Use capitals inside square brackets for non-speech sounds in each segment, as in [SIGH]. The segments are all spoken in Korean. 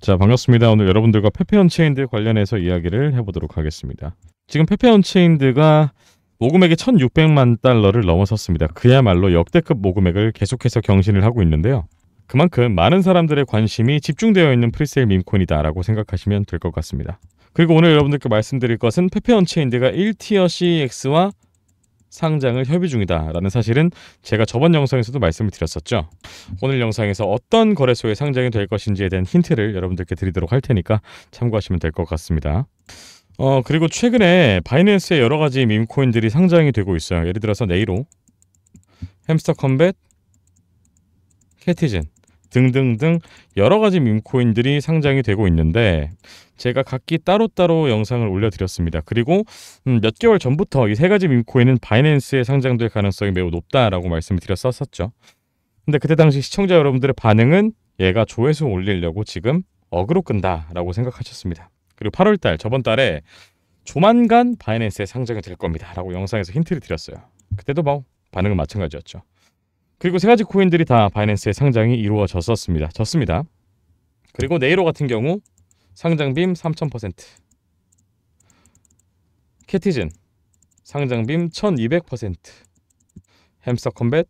자 반갑습니다. 오늘 여러분들과 페페 온체인드 관련해서 이야기를 해보도록 하겠습니다. 지금 페페 온체인드가 모금액이 1600만 달러를 넘어섰습니다. 그야말로 역대급 모금액을 계속해서 경신을 하고 있는데요. 그만큼 많은 사람들의 관심이 집중되어 있는 프리셀 민코인이다라고 생각하시면 될 것 같습니다. 그리고 오늘 여러분들께 말씀드릴 것은 페페 온체인드가 1티어 CEX와 상장을 협의 중이다라는 사실은 제가 저번 영상에서도 말씀을 드렸었죠. 오늘 영상에서 어떤 거래소에 상장이 될 것인지에 대한 힌트를 여러분들께 드리도록 할 테니까 참고하시면 될 것 같습니다. 어 그리고 최근에 바이낸스의 여러 가지 밈코인들이 상장이 되고 있어요. 예를 들어서 네이로, 햄스터 컴뱃, 캐티즌 등등등 여러 가지 밈코인들이 상장이 되고 있는데 제가 각기 따로따로 영상을 올려드렸습니다. 그리고 음, 몇 개월 전부터 이 세 가지 밈코인은 바이낸스에 상장될 가능성이 매우 높다라고 말씀을 드렸었었죠. 근데 그때 당시 시청자 여러분들의 반응은 얘가 조회수 올리려고 지금 어그로 끈다라고 생각하셨습니다. 그리고 8월달 저번 달에 조만간 바이낸스에 상장이 될 겁니다라고 영상에서 힌트를 드렸어요. 그때도 뭐 반응은 마찬가지였죠. 그리고 세 가지 코인들이 다 바이낸스의 상장이 이루어졌었습니다. 졌습니다. 그리고 네이로 같은 경우 상장빔 3000%, 캐티즌 상장빔 1200%, 햄스터 컴뱃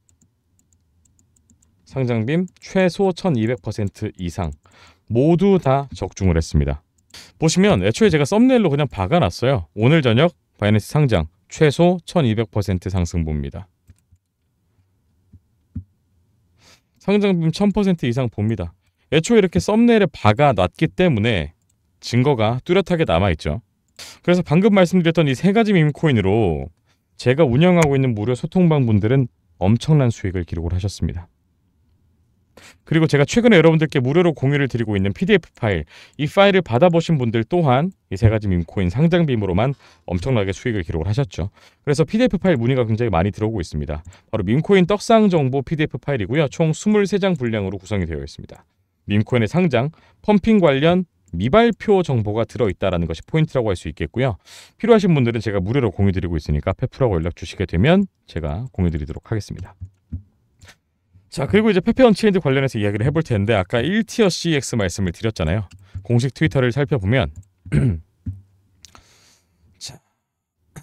상장빔 최소 1200% 이상 모두 다 적중을 했습니다. 보시면 애초에 제가 썸네일로 그냥 박아놨어요. 오늘 저녁 바이낸스 상장 최소 1200% 상승 봅니다. 성장률 1000% 이상 봅니다. 애초에 이렇게 썸네일에 박아놨기 때문에 증거가 뚜렷하게 남아있죠. 그래서 방금 말씀드렸던 이 세 가지 밈코인으로 제가 운영하고 있는 무료 소통방 분들은 엄청난 수익을 기록을 하셨습니다. 그리고 제가 최근에 여러분들께 무료로 공유를 드리고 있는 PDF 파일 이 파일을 받아보신 분들 또한 이 세 가지 민코인 상장 빔으로만 엄청나게 수익을 기록을 하셨죠. 그래서 PDF 파일 문의가 굉장히 많이 들어오고 있습니다. 바로 민코인 떡상 정보 PDF 파일이고요. 총 23장 분량으로 구성이 되어 있습니다. 민코인의 상장, 펌핑 관련 미발표 정보가 들어있다는 것이 포인트라고 할 수 있겠고요. 필요하신 분들은 제가 무료로 공유드리고 있으니까 페프라고 연락 주시게 되면 제가 공유드리도록 하겠습니다. 자 그리고 이제 페페 온체인드 관련해서 이야기를 해볼 텐데 아까 1티어 CX 말씀을 드렸잖아요. 공식 트위터를 살펴보면 [CLEARS THROAT] 자. [CLEARS THROAT]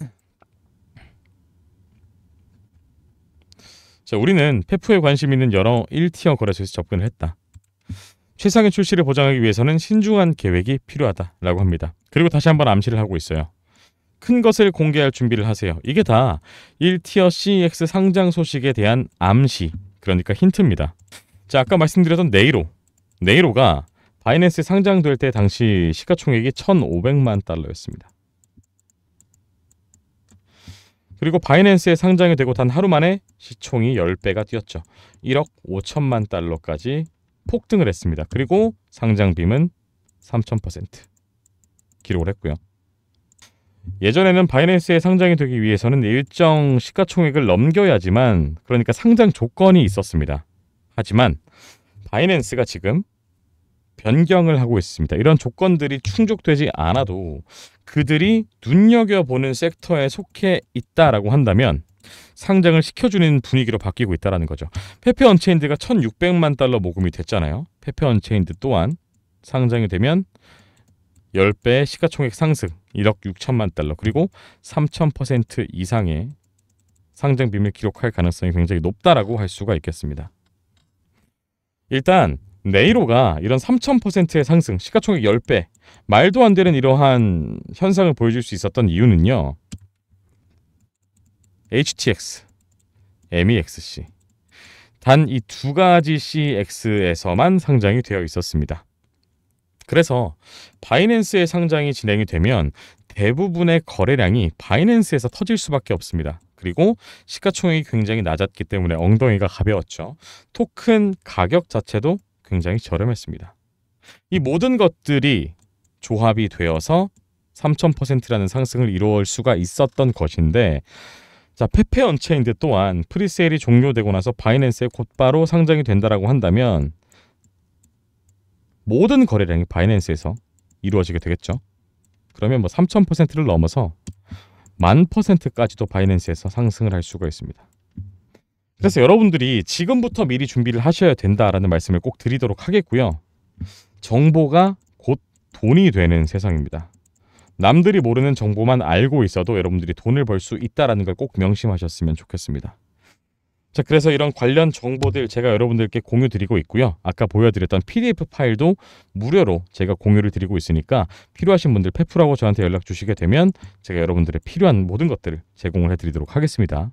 자 우리는 페프에 관심 있는 여러 1티어 거래소에서 접근을 했다. 최상의 출시를 보장하기 위해서는 신중한 계획이 필요하다라고 합니다. 그리고 다시 한번 암시를 하고 있어요. 큰 것을 공개할 준비를 하세요. 이게 다 1티어 CX 상장 소식에 대한 암시 그러니까 힌트입니다. 자, 아까 말씀드렸던 네이로. 네이로가 바이낸스에 상장될 때 당시 시가총액이 1,500만 달러였습니다. 그리고 바이낸스에 상장이 되고 단 하루 만에 시총이 10배가 뛰었죠. 1억 5천만 달러까지 폭등을 했습니다. 그리고 상장빔은 3,000% 기록을 했고요. 예전에는 바이낸스에 상장이 되기 위해서는 일정 시가총액을 넘겨야지만 그러니까 상장 조건이 있었습니다. 하지만 바이낸스가 지금 변경을 하고 있습니다. 이런 조건들이 충족되지 않아도 그들이 눈여겨보는 섹터에 속해 있다라고 한다면 상장을 시켜주는 분위기로 바뀌고 있다는 거죠. 페페 언체인드가 1600만 달러 모금이 됐잖아요. 페페 언체인드 또한 상장이 되면 1 0배 시가총액 상승 1억 6천만 달러 그리고 3,000% 이상의 상장 비밀 기록할 가능성이 굉장히 높다라고 할 수가 있겠습니다. 일단 네이로가 이런 3,000%의 상승, 시가총액 10배, 말도 안 되는 이러한 현상을 보여줄 수 있었던 이유는요. HTX, MEXC 단 이 두 가지 CX에서만 상장이 되어 있었습니다. 그래서 바이낸스의 상장이 진행이 되면 대부분의 거래량이 바이낸스에서 터질 수밖에 없습니다. 그리고 시가총액이 굉장히 낮았기 때문에 엉덩이가 가벼웠죠. 토큰 가격 자체도 굉장히 저렴했습니다. 이 모든 것들이 조합이 되어서 3000%라는 상승을 이루어올 수가 있었던 것인데 자 페페 언체인드 또한 프리세일이 종료되고 나서 바이낸스에 곧바로 상장이 된다고 한다면 모든 거래량이 바이낸스에서 이루어지게 되겠죠. 그러면 뭐 3000%를 넘어서 1000%까지도 바이낸스에서 상승을 할 수가 있습니다. 그래서 여러분들이 지금부터 미리 준비를 하셔야 된다라는 말씀을 꼭 드리도록 하겠고요. 정보가 곧 돈이 되는 세상입니다. 남들이 모르는 정보만 알고 있어도 여러분들이 돈을 벌 수 있다라는 걸 꼭 명심하셨으면 좋겠습니다. 자, 그래서 이런 관련 정보들 제가 여러분들께 공유 드리고 있고요. 아까 보여드렸던 PDF 파일도 무료로 제가 공유를 드리고 있으니까 필요하신 분들 페프라고 저한테 연락 주시게 되면 제가 여러분들의 필요한 모든 것들을 제공을 해드리도록 하겠습니다.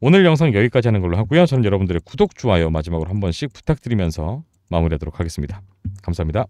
오늘 영상 여기까지 하는 걸로 하고요. 저는 여러분들의 구독, 좋아요 마지막으로 한 번씩 부탁드리면서 마무리하도록 하겠습니다. 감사합니다.